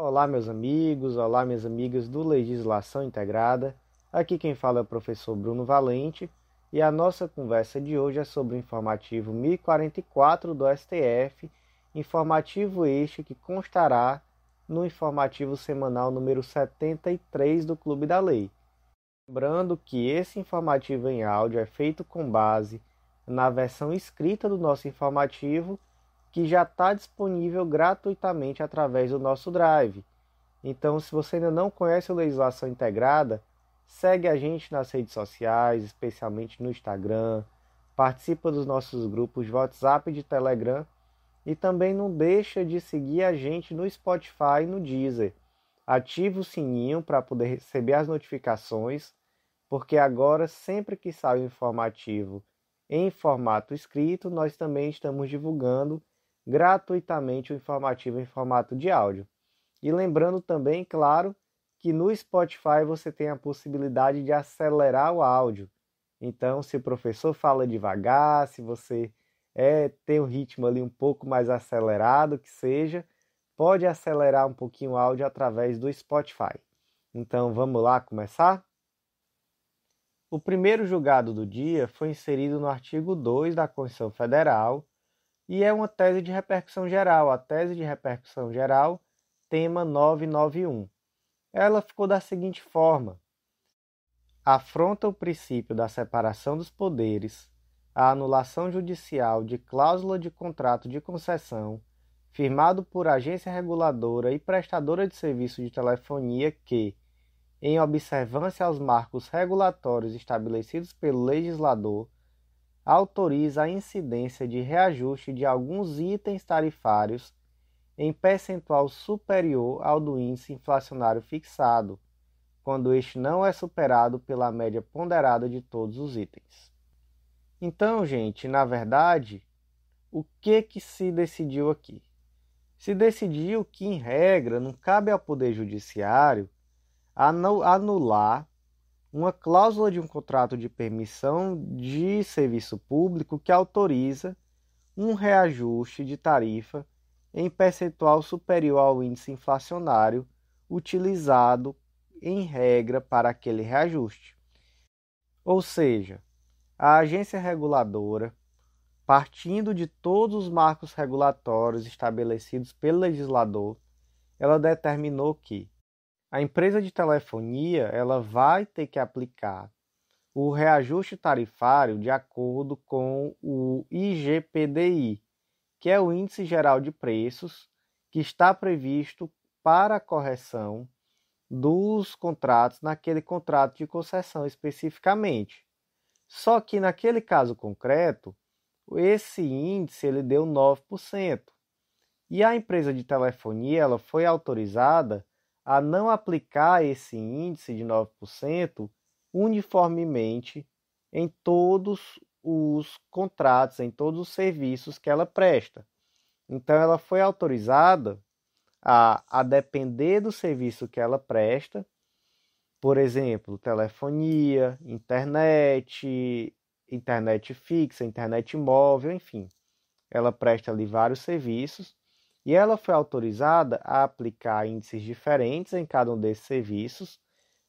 Olá, meus amigos, olá, minhas amigas do Legislação Integrada. Aqui quem fala é o professor Bruno Valente e a nossa conversa de hoje é sobre o informativo 1044 do STF, informativo este que constará no informativo semanal número 73 do Clube da Lei. Lembrando que esse informativo em áudio é feito com base na versão escrita do nosso informativo que já está disponível gratuitamente através do nosso Drive. Então, se você ainda não conhece a legislação integrada, segue a gente nas redes sociais, especialmente no Instagram, participa dos nossos grupos de WhatsApp e de Telegram e também não deixa de seguir a gente no Spotify e no Deezer. Ativa o sininho para poder receber as notificações, porque agora sempre que sai o informativo em formato escrito, nós também estamos divulgando gratuitamente o informativo em formato de áudio. E lembrando também, claro, que no Spotify você tem a possibilidade de acelerar o áudio. Então, se o professor fala devagar, se você é, tem o um ritmo ali um pouco mais acelerado que seja, pode acelerar um pouquinho o áudio através do Spotify. Então, vamos lá começar? O primeiro julgado do dia foi inserido no artigo 2 da Constituição Federal, e é uma tese de repercussão geral, a tese de repercussão geral, tema 991. Ela ficou da seguinte forma: afronta o princípio da separação dos poderes, a anulação judicial de cláusula de contrato de concessão firmado por agência reguladora e prestadora de serviço de telefonia que, em observância aos marcos regulatórios estabelecidos pelo legislador, autoriza a incidência de reajuste de alguns itens tarifários em percentual superior ao do índice inflacionário fixado, quando este não é superado pela média ponderada de todos os itens. Então, gente, na verdade, o que que se decidiu aqui? Se decidiu que, em regra, não cabe ao Poder Judiciário anular uma cláusula de um contrato de permissão de serviço público que autoriza um reajuste de tarifa em percentual superior ao índice inflacionário utilizado em regra para aquele reajuste. Ou seja, a agência reguladora, partindo de todos os marcos regulatórios estabelecidos pelo legislador, ela determinou que a empresa de telefonia ela vai ter que aplicar o reajuste tarifário de acordo com o IGPDI, que é o Índice Geral de Preços, que está previsto para a correção dos contratos naquele contrato de concessão especificamente. Só que naquele caso concreto, esse índice ele deu 9%. E a empresa de telefonia ela foi autorizada a não aplicar esse índice de 9% uniformemente em todos os contratos, em todos os serviços que ela presta. Então, ela foi autorizada a, a depender do serviço que ela presta, por exemplo, telefonia, internet, internet fixa, internet móvel, enfim. Ela presta ali vários serviços e ela foi autorizada a aplicar índices diferentes em cada um desses serviços,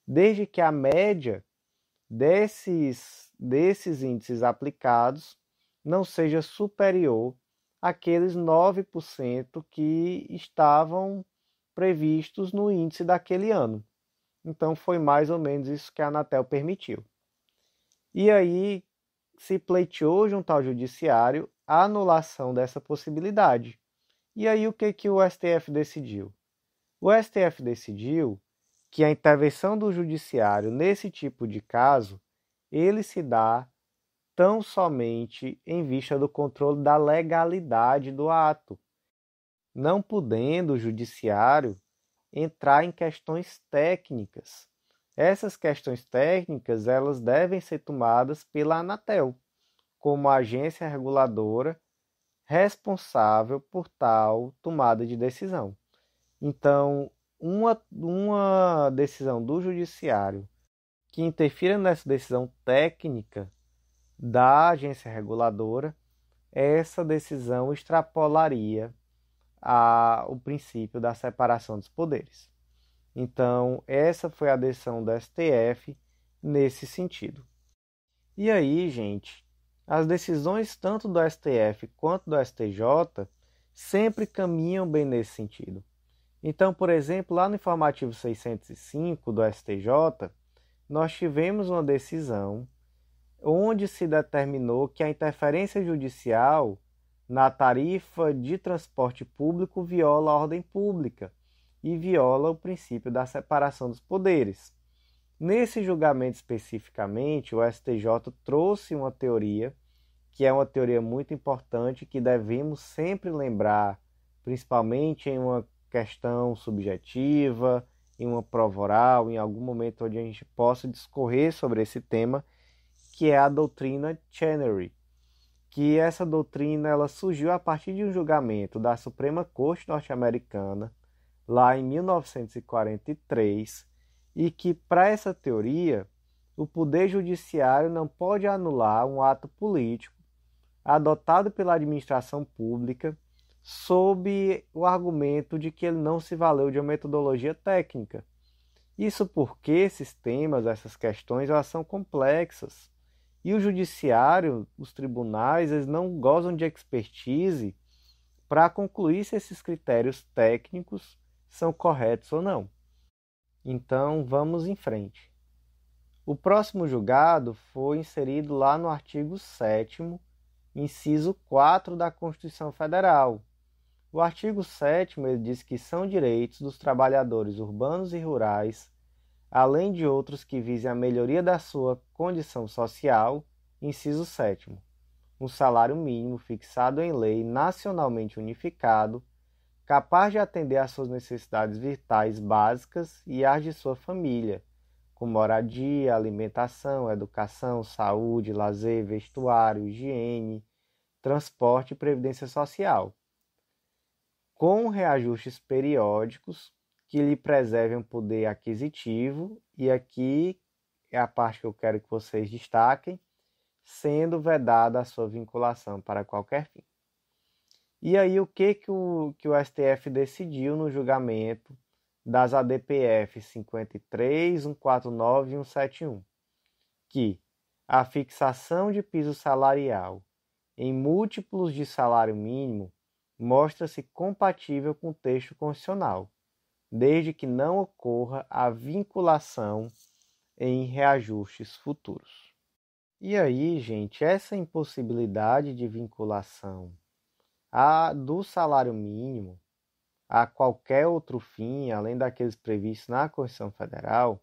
desde que a média desses, desses índices aplicados não seja superior àqueles 9% que estavam previstos no índice daquele ano. Então, foi mais ou menos isso que a Anatel permitiu. E aí se pleiteou junto ao Judiciário a anulação dessa possibilidade, e aí o que, que o STF decidiu? O STF decidiu que a intervenção do judiciário nesse tipo de caso, ele se dá tão somente em vista do controle da legalidade do ato, não podendo o judiciário entrar em questões técnicas. Essas questões técnicas, elas devem ser tomadas pela Anatel, como agência reguladora responsável por tal tomada de decisão. Então, uma, uma decisão do judiciário que interfira nessa decisão técnica da agência reguladora, essa decisão extrapolaria a, o princípio da separação dos poderes. Então, essa foi a decisão do STF nesse sentido. E aí, gente, as decisões tanto do STF quanto do STJ sempre caminham bem nesse sentido. Então, por exemplo, lá no informativo 605 do STJ, nós tivemos uma decisão onde se determinou que a interferência judicial na tarifa de transporte público viola a ordem pública e viola o princípio da separação dos poderes. Nesse julgamento especificamente, o STJ trouxe uma teoria que é uma teoria muito importante que devemos sempre lembrar, principalmente em uma questão subjetiva, em uma prova oral, em algum momento onde a gente possa discorrer sobre esse tema, que é a doutrina Chenery, que essa doutrina ela surgiu a partir de um julgamento da Suprema Corte norte-americana lá em 1943 e que para essa teoria o poder judiciário não pode anular um ato político adotado pela administração pública sob o argumento de que ele não se valeu de uma metodologia técnica. Isso porque esses temas, essas questões, elas são complexas. E o judiciário, os tribunais, eles não gozam de expertise para concluir se esses critérios técnicos são corretos ou não. Então, vamos em frente. O próximo julgado foi inserido lá no artigo 7 inciso 4 da Constituição Federal. O artigo 7 diz que são direitos dos trabalhadores urbanos e rurais, além de outros que visem a melhoria da sua condição social, inciso 7 um salário mínimo fixado em lei nacionalmente unificado, capaz de atender às suas necessidades vitais básicas e às de sua família, como moradia, alimentação, educação, saúde, lazer, vestuário, higiene, transporte e previdência social, com reajustes periódicos que lhe preservem o poder aquisitivo, e aqui é a parte que eu quero que vocês destaquem, sendo vedada a sua vinculação para qualquer fim. E aí, o que, que, o, que o STF decidiu no julgamento das ADPF 53, 149 e 171? Que a fixação de piso salarial em múltiplos de salário mínimo mostra-se compatível com o texto constitucional, desde que não ocorra a vinculação em reajustes futuros. E aí, gente, essa impossibilidade de vinculação a, do salário mínimo a qualquer outro fim, além daqueles previstos na Constituição Federal,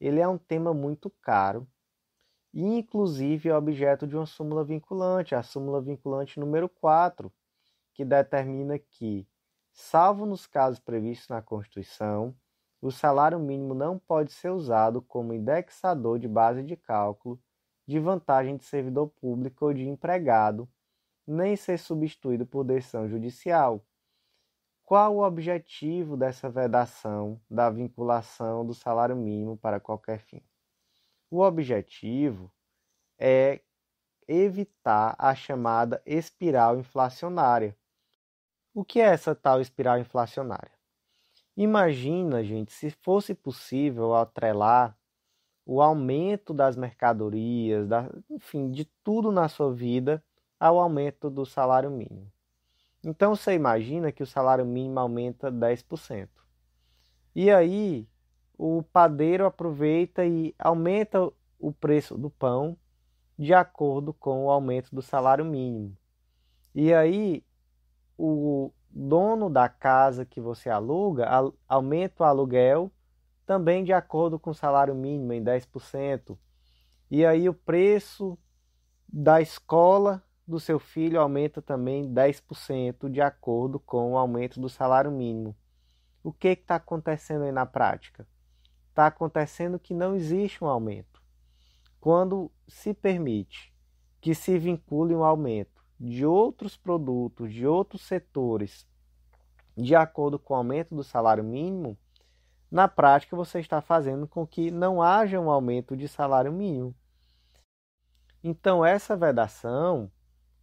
ele é um tema muito caro inclusive é objeto de uma súmula vinculante, a súmula vinculante número 4, que determina que, salvo nos casos previstos na Constituição, o salário mínimo não pode ser usado como indexador de base de cálculo de vantagem de servidor público ou de empregado, nem ser substituído por decisão judicial. Qual o objetivo dessa vedação da vinculação do salário mínimo para qualquer fim? O objetivo é evitar a chamada espiral inflacionária. O que é essa tal espiral inflacionária? Imagina, gente, se fosse possível atrelar o aumento das mercadorias, da, enfim, de tudo na sua vida ao aumento do salário mínimo. Então você imagina que o salário mínimo aumenta 10%. E aí, o padeiro aproveita e aumenta o preço do pão de acordo com o aumento do salário mínimo. E aí o dono da casa que você aluga aumenta o aluguel também de acordo com o salário mínimo em 10%. E aí o preço da escola do seu filho aumenta também 10% de acordo com o aumento do salário mínimo. O que está acontecendo aí na prática? está acontecendo que não existe um aumento. Quando se permite que se vincule um aumento de outros produtos, de outros setores, de acordo com o aumento do salário mínimo, na prática você está fazendo com que não haja um aumento de salário mínimo. Então, essa vedação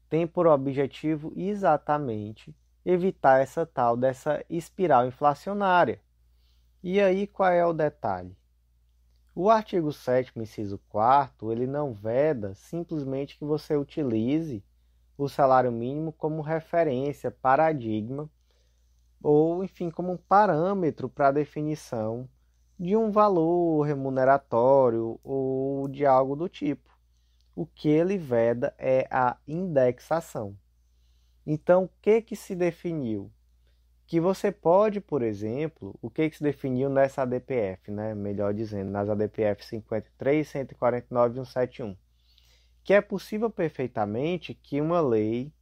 tem por objetivo exatamente evitar essa tal dessa espiral inflacionária. E aí qual é o detalhe? O artigo 7 inciso 4 ele não veda simplesmente que você utilize o salário mínimo como referência, paradigma, ou enfim, como um parâmetro para a definição de um valor remuneratório ou de algo do tipo. O que ele veda é a indexação. Então, o que que se definiu? que você pode, por exemplo, o que, que se definiu nessa ADPF, né? melhor dizendo, nas ADPF 53, 149 e 171, que é possível perfeitamente que uma lei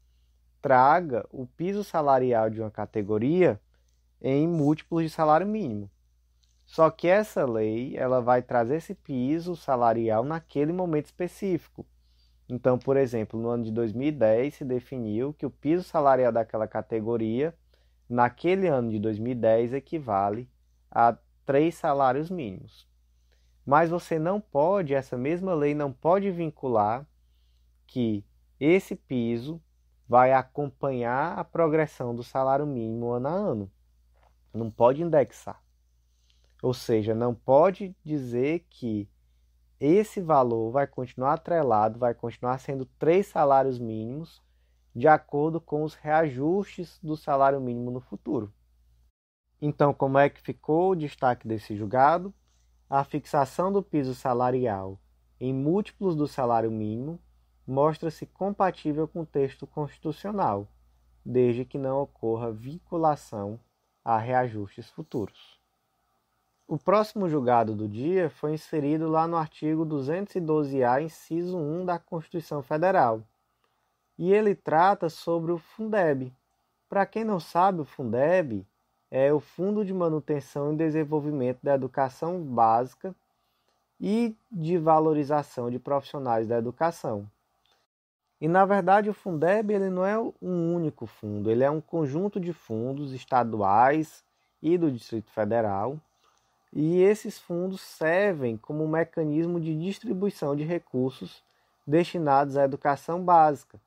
traga o piso salarial de uma categoria em múltiplos de salário mínimo. Só que essa lei, ela vai trazer esse piso salarial naquele momento específico. Então, por exemplo, no ano de 2010 se definiu que o piso salarial daquela categoria naquele ano de 2010 equivale a três salários mínimos. Mas você não pode, essa mesma lei não pode vincular que esse piso vai acompanhar a progressão do salário mínimo ano a ano. Não pode indexar. Ou seja, não pode dizer que esse valor vai continuar atrelado, vai continuar sendo três salários mínimos de acordo com os reajustes do salário mínimo no futuro. Então, como é que ficou o destaque desse julgado? A fixação do piso salarial em múltiplos do salário mínimo mostra-se compatível com o texto constitucional, desde que não ocorra vinculação a reajustes futuros. O próximo julgado do dia foi inserido lá no artigo 212-A, inciso 1 da Constituição Federal, e ele trata sobre o Fundeb. Para quem não sabe, o Fundeb é o Fundo de Manutenção e Desenvolvimento da Educação Básica e de Valorização de Profissionais da Educação. E na verdade o Fundeb ele não é um único fundo, ele é um conjunto de fundos estaduais e do Distrito Federal. E esses fundos servem como um mecanismo de distribuição de recursos destinados à educação básica,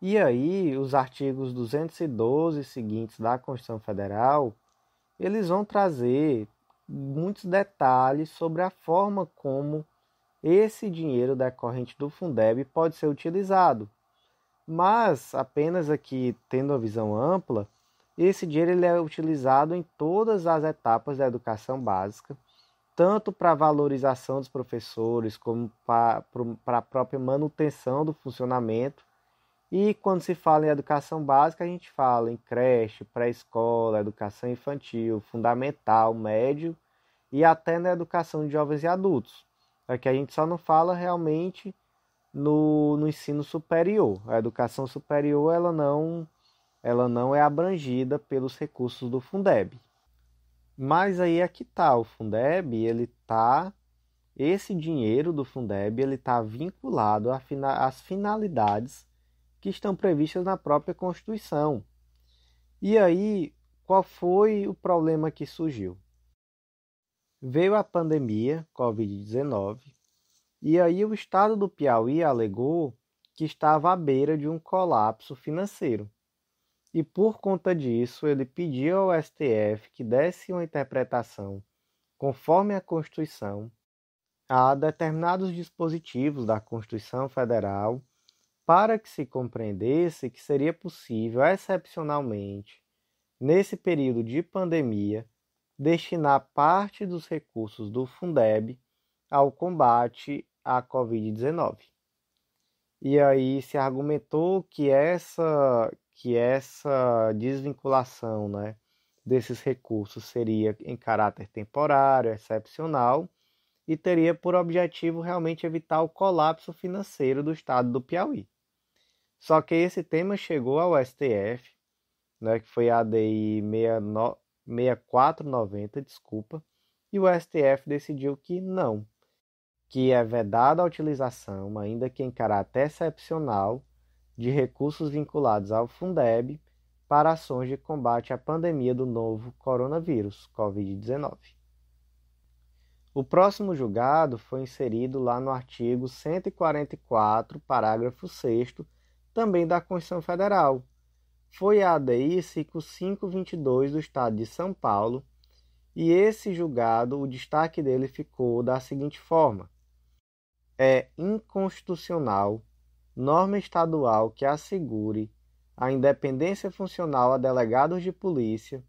e aí, os artigos 212 seguintes da Constituição Federal, eles vão trazer muitos detalhes sobre a forma como esse dinheiro decorrente do Fundeb pode ser utilizado. Mas, apenas aqui tendo a visão ampla, esse dinheiro ele é utilizado em todas as etapas da educação básica, tanto para a valorização dos professores, como para a própria manutenção do funcionamento e quando se fala em educação básica, a gente fala em creche, pré-escola, educação infantil, fundamental, médio e até na educação de jovens e adultos. É que a gente só não fala realmente no, no ensino superior. A educação superior ela não, ela não é abrangida pelos recursos do Fundeb. Mas aí é que tá, o Fundeb, ele tá esse dinheiro do Fundeb, ele tá vinculado às finalidades que estão previstas na própria Constituição. E aí, qual foi o problema que surgiu? Veio a pandemia Covid-19, e aí o estado do Piauí alegou que estava à beira de um colapso financeiro. E por conta disso, ele pediu ao STF que desse uma interpretação conforme a Constituição a determinados dispositivos da Constituição Federal para que se compreendesse que seria possível, excepcionalmente, nesse período de pandemia, destinar parte dos recursos do Fundeb ao combate à Covid-19. E aí se argumentou que essa, que essa desvinculação né, desses recursos seria em caráter temporário, excepcional, e teria por objetivo realmente evitar o colapso financeiro do estado do Piauí. Só que esse tema chegou ao STF, né, que foi a ADI 6490, desculpa, e o STF decidiu que não, que é vedada a utilização, ainda que em caráter excepcional, de recursos vinculados ao Fundeb para ações de combate à pandemia do novo coronavírus, Covid-19. O próximo julgado foi inserido lá no artigo 144, parágrafo 6 também da Constituição Federal. Foi a ADI 5522 do Estado de São Paulo, e esse julgado, o destaque dele ficou da seguinte forma: é inconstitucional norma estadual que assegure a independência funcional a delegados de polícia,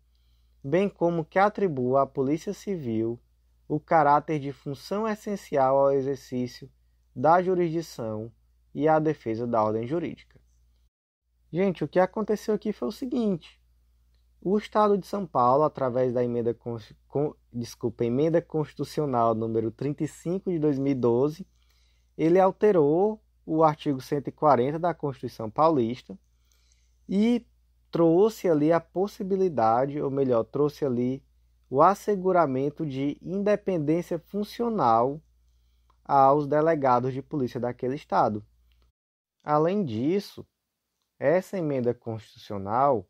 bem como que atribua à Polícia Civil o caráter de função essencial ao exercício da jurisdição e à defesa da ordem jurídica. Gente, o que aconteceu aqui foi o seguinte: o Estado de São Paulo, através da emenda, con, desculpa, emenda constitucional número 35 de 2012, ele alterou o artigo 140 da Constituição Paulista e trouxe ali a possibilidade, ou melhor, trouxe ali o asseguramento de independência funcional aos delegados de polícia daquele estado. Além disso, essa emenda constitucional,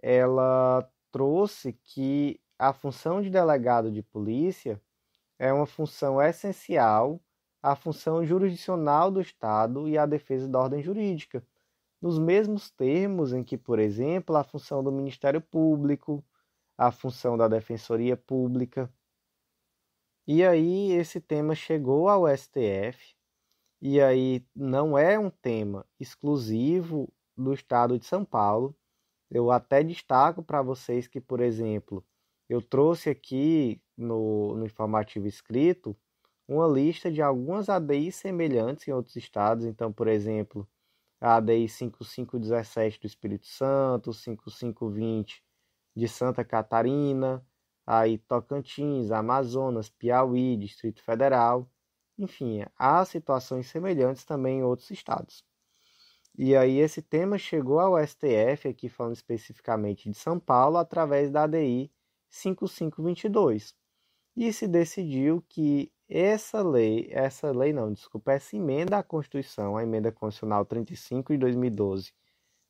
ela trouxe que a função de delegado de polícia é uma função essencial à função jurisdicional do Estado e à defesa da ordem jurídica, nos mesmos termos em que, por exemplo, a função do Ministério Público, a função da Defensoria Pública. E aí esse tema chegou ao STF, e aí não é um tema exclusivo do estado de São Paulo. Eu até destaco para vocês que, por exemplo, eu trouxe aqui no, no informativo escrito uma lista de algumas ADIs semelhantes em outros estados. Então, por exemplo, a ADI 5517 do Espírito Santo, 5520 de Santa Catarina, aí Tocantins, Amazonas, Piauí, Distrito Federal. Enfim, há situações semelhantes também em outros estados. E aí esse tema chegou ao STF, aqui falando especificamente de São Paulo, através da ADI 5522. E se decidiu que essa lei, essa lei não, desculpa, essa emenda à Constituição, a emenda constitucional 35 de 2012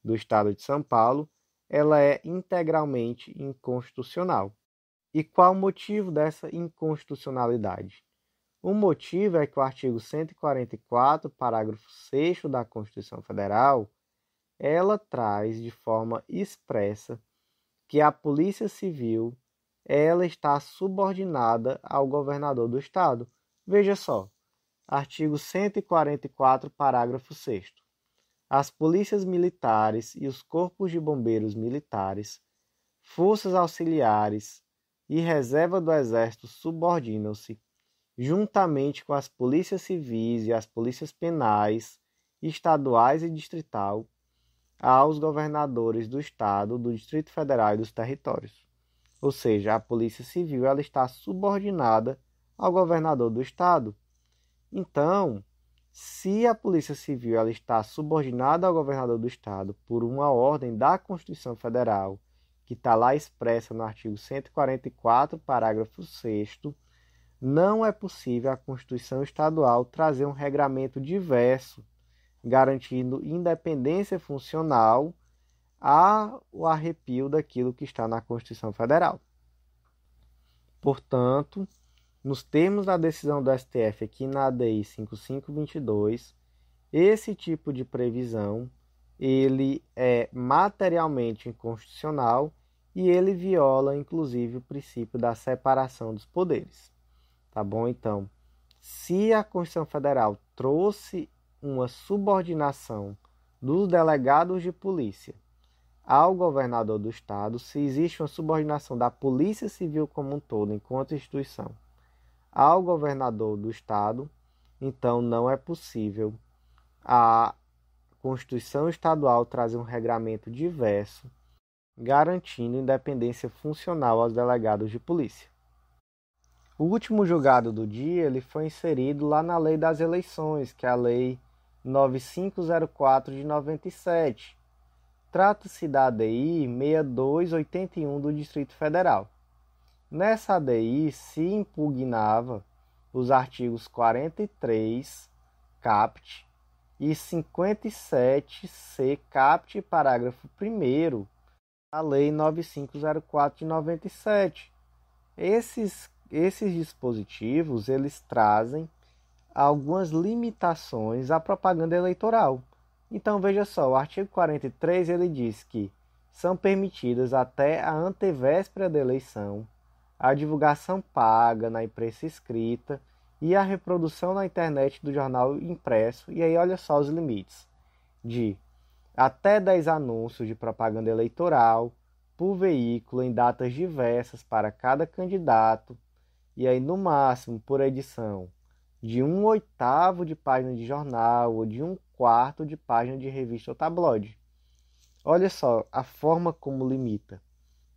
do Estado de São Paulo, ela é integralmente inconstitucional. E qual o motivo dessa inconstitucionalidade? O motivo é que o artigo 144, parágrafo 6 da Constituição Federal, ela traz de forma expressa que a Polícia Civil ela está subordinada ao governador do estado. Veja só, artigo 144, parágrafo 6 As polícias militares e os corpos de bombeiros militares, forças auxiliares e reserva do exército subordinam-se juntamente com as polícias civis e as polícias penais, estaduais e distrital, aos governadores do Estado, do Distrito Federal e dos territórios. Ou seja, a Polícia Civil ela está subordinada ao governador do Estado. Então, se a Polícia Civil ela está subordinada ao governador do Estado por uma ordem da Constituição Federal, que está lá expressa no artigo 144, parágrafo 6 não é possível a Constituição Estadual trazer um regramento diverso, garantindo independência funcional ao arrepio daquilo que está na Constituição Federal. Portanto, nos termos da decisão do STF aqui na ADI 5522, esse tipo de previsão ele é materialmente inconstitucional e ele viola inclusive o princípio da separação dos poderes. Tá bom? Então, se a Constituição Federal trouxe uma subordinação dos delegados de polícia ao governador do estado, se existe uma subordinação da Polícia Civil como um todo, enquanto instituição, ao governador do estado, então não é possível a Constituição estadual trazer um regramento diverso, garantindo independência funcional aos delegados de polícia. O último julgado do dia ele foi inserido lá na Lei das Eleições, que é a Lei 9504 de 97. Trata-se da ADI 6281 do Distrito Federal. Nessa ADI se impugnava os artigos 43 CAPT e 57C CAPT, parágrafo 1 da Lei 9504 de 97. Esses esses dispositivos eles trazem algumas limitações à propaganda eleitoral. Então veja só, o artigo 43 ele diz que são permitidas até a antevéspera da eleição a divulgação paga na imprensa escrita e a reprodução na internet do jornal impresso. E aí olha só os limites de até 10 anúncios de propaganda eleitoral por veículo em datas diversas para cada candidato e aí no máximo por edição de um oitavo de página de jornal ou de um quarto de página de revista ou tabloide. Olha só a forma como limita.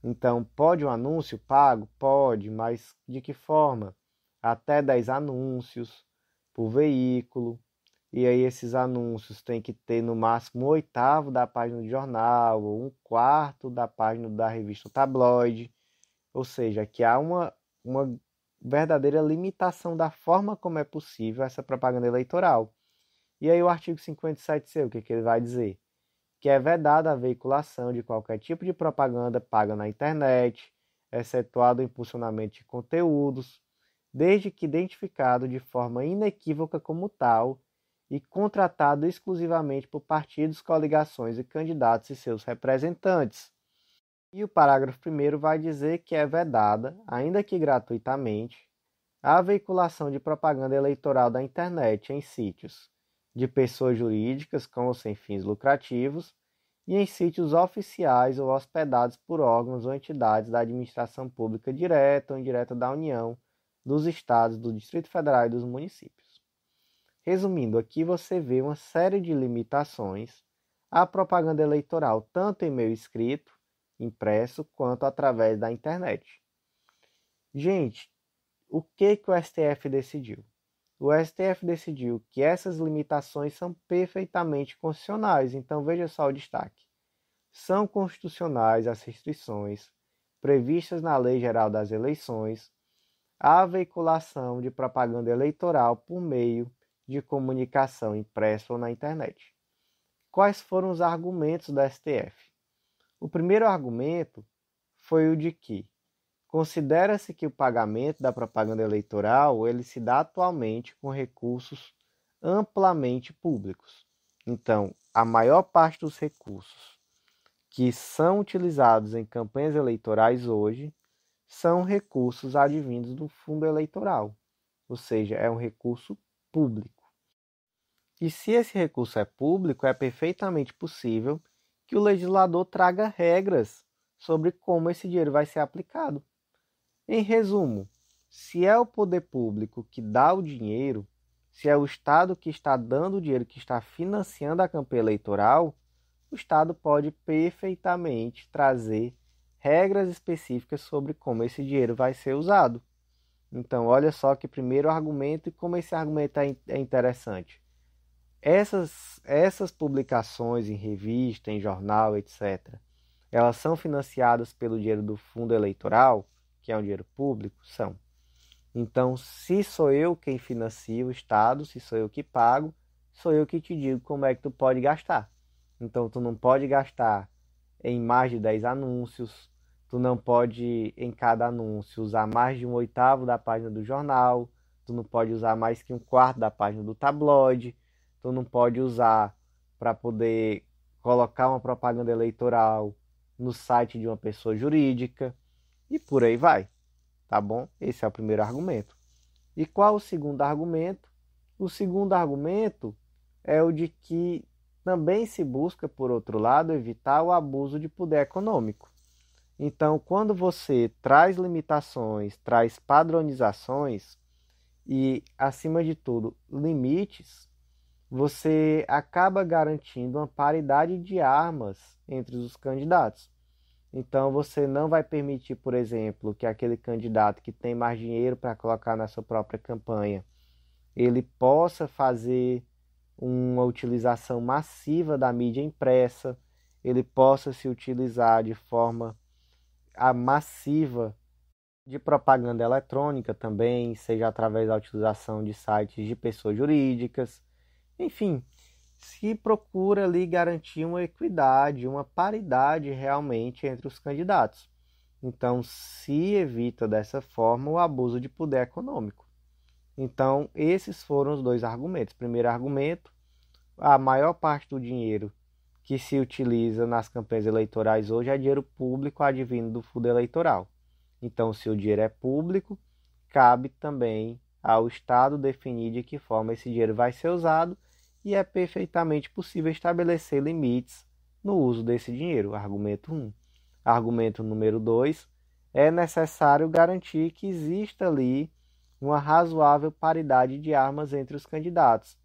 Então, pode um anúncio pago? Pode, mas de que forma? Até 10 anúncios por veículo. E aí, esses anúncios têm que ter no máximo um oitavo da página de jornal ou um quarto da página da revista ou tabloide. Ou seja, que há uma, uma verdadeira limitação da forma como é possível essa propaganda eleitoral. E aí o artigo 57 C, o que, que ele vai dizer? Que é vedada a veiculação de qualquer tipo de propaganda paga na internet, excetuado o impulsionamento de conteúdos, desde que identificado de forma inequívoca como tal e contratado exclusivamente por partidos, coligações e candidatos e seus representantes. E o parágrafo 1 vai dizer que é vedada, ainda que gratuitamente, a veiculação de propaganda eleitoral da internet em sítios de pessoas jurídicas com ou sem fins lucrativos e em sítios oficiais ou hospedados por órgãos ou entidades da administração pública direta ou indireta da União, dos estados, do Distrito Federal e dos municípios. Resumindo, aqui você vê uma série de limitações à propaganda eleitoral, tanto em meio escrito impresso quanto através da internet. Gente, o que, que o STF decidiu? O STF decidiu que essas limitações são perfeitamente constitucionais, então veja só o destaque. São constitucionais as restrições previstas na Lei Geral das Eleições à veiculação de propaganda eleitoral por meio de comunicação impressa ou na internet. Quais foram os argumentos do STF? O primeiro argumento foi o de que considera-se que o pagamento da propaganda eleitoral ele se dá atualmente com recursos amplamente públicos. Então, a maior parte dos recursos que são utilizados em campanhas eleitorais hoje são recursos advindos do fundo eleitoral, ou seja, é um recurso público. E se esse recurso é público, é perfeitamente possível que o legislador traga regras sobre como esse dinheiro vai ser aplicado. Em resumo, se é o poder público que dá o dinheiro, se é o Estado que está dando o dinheiro, que está financiando a campanha eleitoral, o Estado pode perfeitamente trazer regras específicas sobre como esse dinheiro vai ser usado. Então, olha só que primeiro argumento e como esse argumento é, é interessante. Essas, essas publicações em revista, em jornal, etc., elas são financiadas pelo dinheiro do fundo eleitoral, que é um dinheiro público? São. Então, se sou eu quem financia o Estado, se sou eu que pago, sou eu que te digo como é que tu pode gastar. Então, tu não pode gastar em mais de 10 anúncios, tu não pode, em cada anúncio, usar mais de um oitavo da página do jornal, tu não pode usar mais que um quarto da página do tabloide, tu não pode usar para poder colocar uma propaganda eleitoral no site de uma pessoa jurídica e por aí vai, tá bom? Esse é o primeiro argumento. E qual o segundo argumento? O segundo argumento é o de que também se busca, por outro lado, evitar o abuso de poder econômico. Então, quando você traz limitações, traz padronizações e, acima de tudo, limites, você acaba garantindo uma paridade de armas entre os candidatos. Então você não vai permitir, por exemplo, que aquele candidato que tem mais dinheiro para colocar na sua própria campanha, ele possa fazer uma utilização massiva da mídia impressa, ele possa se utilizar de forma ah, massiva de propaganda eletrônica também, seja através da utilização de sites de pessoas jurídicas, enfim, se procura ali garantir uma equidade, uma paridade realmente entre os candidatos. Então, se evita dessa forma o abuso de poder econômico. Então, esses foram os dois argumentos. Primeiro argumento, a maior parte do dinheiro que se utiliza nas campanhas eleitorais hoje é dinheiro público advindo do fundo eleitoral. Então, se o dinheiro é público, cabe também ao Estado definir de que forma esse dinheiro vai ser usado e é perfeitamente possível estabelecer limites no uso desse dinheiro. Argumento 1. Um. Argumento número 2. É necessário garantir que exista ali uma razoável paridade de armas entre os candidatos.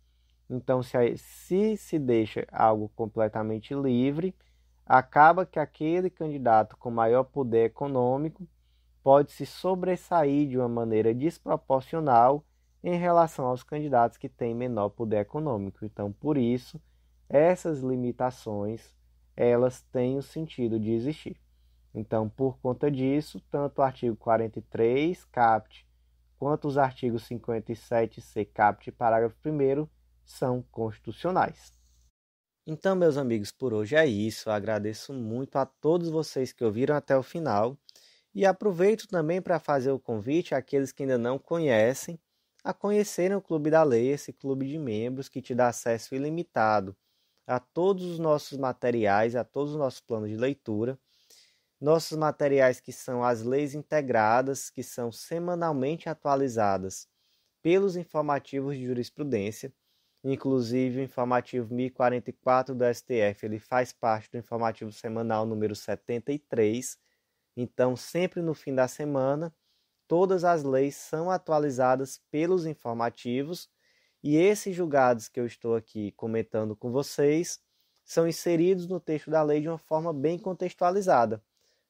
Então, se, se se deixa algo completamente livre, acaba que aquele candidato com maior poder econômico pode se sobressair de uma maneira desproporcional em relação aos candidatos que têm menor poder econômico. Então, por isso, essas limitações elas têm o sentido de existir. Então, por conta disso, tanto o artigo 43, CAPT, quanto os artigos 57, c, CAPT, parágrafo 1 são constitucionais. Então, meus amigos, por hoje é isso. Eu agradeço muito a todos vocês que ouviram até o final e aproveito também para fazer o convite àqueles que ainda não conhecem a conhecerem né, o Clube da Lei, esse clube de membros que te dá acesso ilimitado a todos os nossos materiais, a todos os nossos planos de leitura. Nossos materiais que são as leis integradas, que são semanalmente atualizadas pelos informativos de jurisprudência, inclusive o informativo 1044 do STF, ele faz parte do informativo semanal número 73. Então, sempre no fim da semana, todas as leis são atualizadas pelos informativos e esses julgados que eu estou aqui comentando com vocês são inseridos no texto da lei de uma forma bem contextualizada,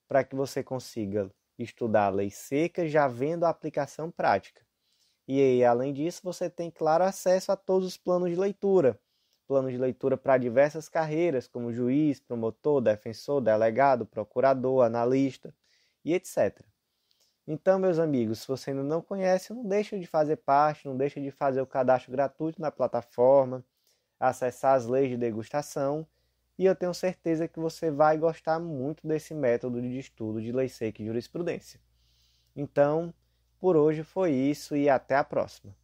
para que você consiga estudar a lei seca já vendo a aplicação prática. E aí, além disso, você tem claro acesso a todos os planos de leitura, planos de leitura para diversas carreiras, como juiz, promotor, defensor, delegado, procurador, analista e etc. Então, meus amigos, se você ainda não conhece, não deixe de fazer parte, não deixe de fazer o cadastro gratuito na plataforma, acessar as leis de degustação e eu tenho certeza que você vai gostar muito desse método de estudo de lei seca e jurisprudência. Então, por hoje foi isso e até a próxima.